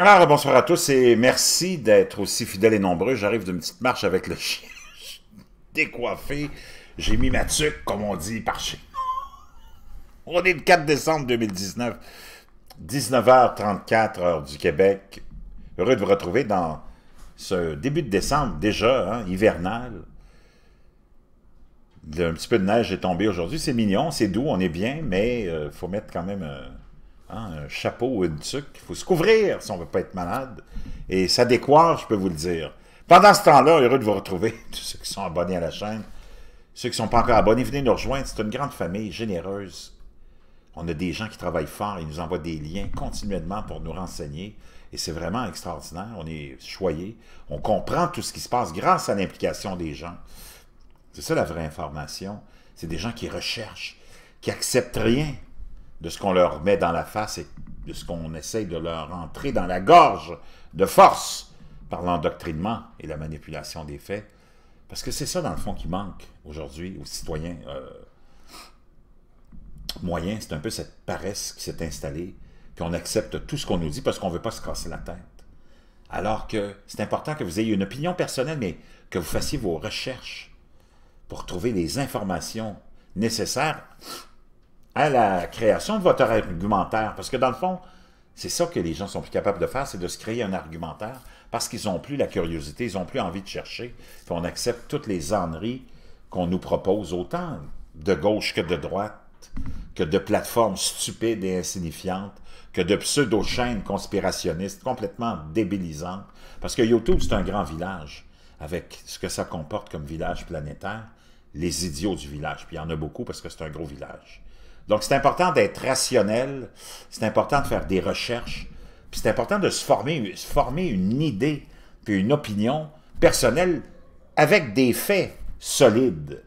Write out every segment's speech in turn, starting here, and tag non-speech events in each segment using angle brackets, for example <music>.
Alors, bonsoir à tous et merci d'être aussi fidèles et nombreux. J'arrive d'une petite marche avec le chien <laughs> décoiffé. J'ai mis ma tuque, comme on dit, par chez On est le 4 décembre 2019, 19h34 heure du Québec. Heureux de vous retrouver dans ce début de décembre, déjà, hein, hivernal. Un petit peu de neige est tombé aujourd'hui, c'est mignon, c'est doux, on est bien, mais il euh, faut mettre quand même... Euh, Hein, un chapeau ou une tuque. Il faut se couvrir si on ne veut pas être malade. Et ça décoire, je peux vous le dire. Pendant ce temps-là, heureux de vous retrouver, <laughs> tous ceux qui sont abonnés à la chaîne. Ceux qui ne sont pas encore abonnés, venez nous rejoindre. C'est une grande famille généreuse. On a des gens qui travaillent fort. Ils nous envoient des liens continuellement pour nous renseigner. Et c'est vraiment extraordinaire. On est choyés. On comprend tout ce qui se passe grâce à l'implication des gens. C'est ça la vraie information. C'est des gens qui recherchent, qui acceptent rien, de ce qu'on leur met dans la face et de ce qu'on essaye de leur entrer dans la gorge de force par l'endoctrinement et la manipulation des faits. Parce que c'est ça, dans le fond, qui manque aujourd'hui aux citoyens euh, moyens. C'est un peu cette paresse qui s'est installée, qu'on accepte tout ce qu'on nous dit parce qu'on ne veut pas se casser la tête. Alors que c'est important que vous ayez une opinion personnelle, mais que vous fassiez vos recherches pour trouver les informations nécessaires à la création de votre argumentaire. Parce que dans le fond, c'est ça que les gens sont plus capables de faire, c'est de se créer un argumentaire parce qu'ils n'ont plus la curiosité, ils n'ont plus envie de chercher. Puis on accepte toutes les âneries qu'on nous propose autant de gauche que de droite, que de plateformes stupides et insignifiantes, que de pseudo-chaînes conspirationnistes complètement débilisantes. Parce que YouTube, c'est un grand village, avec ce que ça comporte comme village planétaire, les idiots du village. Puis il y en a beaucoup parce que c'est un gros village. Donc, c'est important d'être rationnel, c'est important de faire des recherches, puis c'est important de se former, former une idée, puis une opinion personnelle avec des faits solides.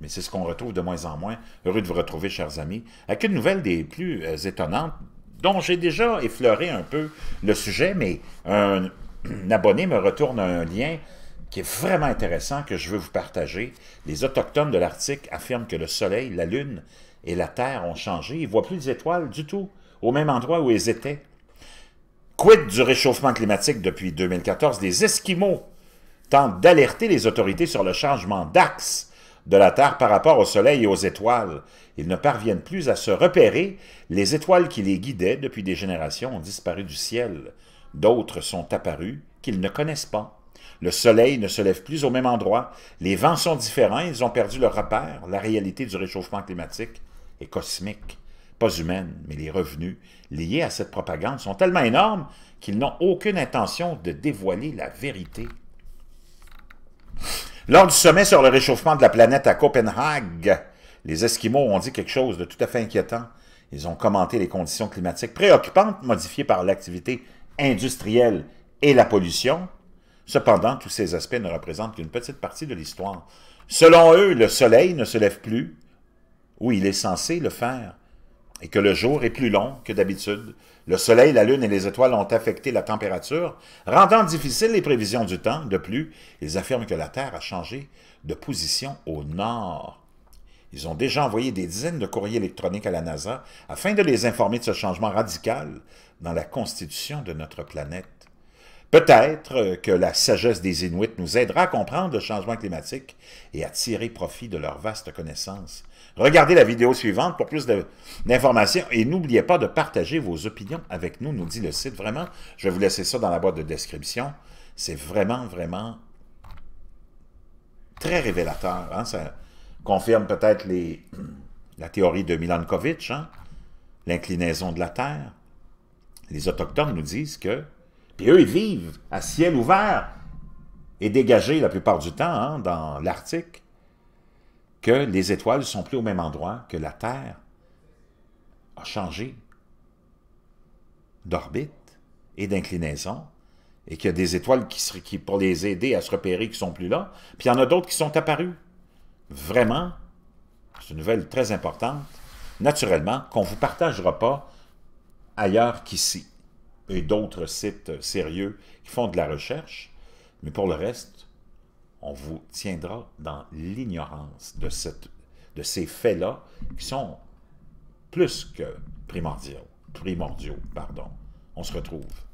Mais c'est ce qu'on retrouve de moins en moins. Heureux de vous retrouver, chers amis, avec une nouvelle des plus euh, étonnantes, dont j'ai déjà effleuré un peu le sujet, mais un abonné me retourne un lien qui est vraiment intéressant, que je veux vous partager. Les Autochtones de l'Arctique affirment que le Soleil, la Lune et la Terre ont changé. Ils ne voient plus les étoiles du tout, au même endroit où ils étaient. Quid du réchauffement climatique depuis 2014, les Esquimaux tentent d'alerter les autorités sur le changement d'axe de la Terre par rapport au Soleil et aux étoiles. Ils ne parviennent plus à se repérer. Les étoiles qui les guidaient depuis des générations ont disparu du ciel. D'autres sont apparues qu'ils ne connaissent pas. Le soleil ne se lève plus au même endroit. Les vents sont différents. Ils ont perdu leur repère. La réalité du réchauffement climatique est cosmique, pas humaine, mais les revenus liés à cette propagande sont tellement énormes qu'ils n'ont aucune intention de dévoiler la vérité. Lors du sommet sur le réchauffement de la planète à Copenhague, les Esquimaux ont dit quelque chose de tout à fait inquiétant. Ils ont commenté les conditions climatiques préoccupantes modifiées par l'activité industrielle et la pollution, Cependant, tous ces aspects ne représentent qu'une petite partie de l'histoire. Selon eux, le soleil ne se lève plus où il est censé le faire, et que le jour est plus long que d'habitude. Le soleil, la lune et les étoiles ont affecté la température, rendant difficiles les prévisions du temps. De plus, ils affirment que la Terre a changé de position au nord. Ils ont déjà envoyé des dizaines de courriers électroniques à la NASA afin de les informer de ce changement radical dans la constitution de notre planète. Peut-être euh, que la sagesse des Inuits nous aidera à comprendre le changement climatique et à tirer profit de leur vaste connaissance. Regardez la vidéo suivante pour plus d'informations et n'oubliez pas de partager vos opinions avec nous, nous dit le site. Vraiment, je vais vous laisser ça dans la boîte de description. C'est vraiment, vraiment très révélateur. Hein. Ça confirme peut-être la théorie de Milankovitch, hein. l'inclinaison de la Terre. Les Autochtones nous disent que puis eux, ils vivent à ciel ouvert et dégagé la plupart du temps hein, dans l'Arctique que les étoiles sont plus au même endroit, que la Terre a changé d'orbite et d'inclinaison, et qu'il y a des étoiles qui, pour les aider à se repérer, qui sont plus là, puis il y en a d'autres qui sont apparues. Vraiment, c'est une nouvelle très importante, naturellement, qu'on ne vous partagera pas ailleurs qu'ici et d'autres sites sérieux qui font de la recherche. Mais pour le reste, on vous tiendra dans l'ignorance de, de, ces faits-là qui sont plus que primordiaux. primordiaux pardon. On se retrouve.